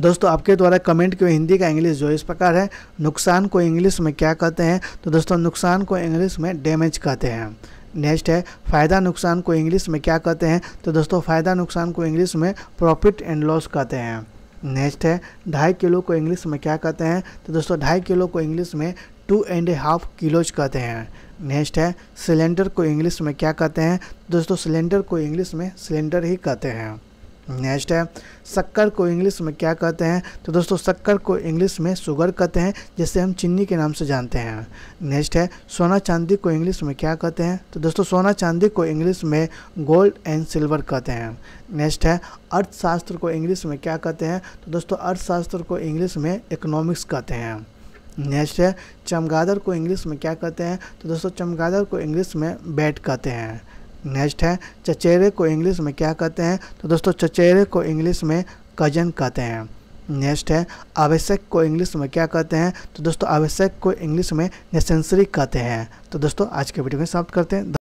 दोस्तों आपके द्वारा कमेंट किए हिंदी का इंग्लिश जो इस प्रकार है नुकसान को इंग्लिश में क्या कहते हैं तो दोस्तों नुकसान को इंग्लिश में डैमेज कहते हैं नेक्स्ट है फ़ायदा नुकसान को इंग्लिश में क्या कहते हैं तो दोस्तों फ़ायदा नुकसान को इंग्लिश में प्रॉफिट एंड लॉस कहते हैं नेक्स्ट है ढाई किलो को इंग्लिश में क्या कहते हैं तो दोस्तों ढाई किलो को इंग्लिश में two and a half kilos कहते हैं नेक्स्ट है सिलेंडर को इंग्लिश में क्या कहते हैं तो दोस्तों सिलेंडर को इंग्लिश में सिलेंडर ही कहते हैं नेक्स्ट है शक्कर को इंग्लिश में क्या कहते हैं तो दोस्तों शक्कर को इंग्लिश में शुगर कहते हैं जिसे हम चीनी के नाम से जानते हैं नेक्स्ट है सोना चांदी को इंग्लिश में क्या कहते हैं तो दोस्तों सोना चांदी को इंग्लिश में गोल्ड एंड सिल्वर कहते हैं नेक्स्ट है अर्थशास्त्र को इंग्लिश में क्या कहते हैं तो दोस्तों अर्थशास्त्र को इंग्लिश में इकोनॉमिक्स कहते हैं नेक्स्ट है चमगादड़ को इंग्लिश में क्या कहते हैं तो दोस्तों चमगादड़ को इंग्लिश में बैट कहते हैं नेक्स्ट है चचेरे को इंग्लिश में क्या कहते हैं तो दोस्तों चचेरे को इंग्लिश में कजन कहते हैं नेक्स्ट है आवश्यक को इंग्लिश में क्या कहते हैं तो दोस्तों आवश्यक को इंग्लिश में नेसेंसरी कहते हैं तो दोस्तों आज के वीडियो में समाप्त करते हैं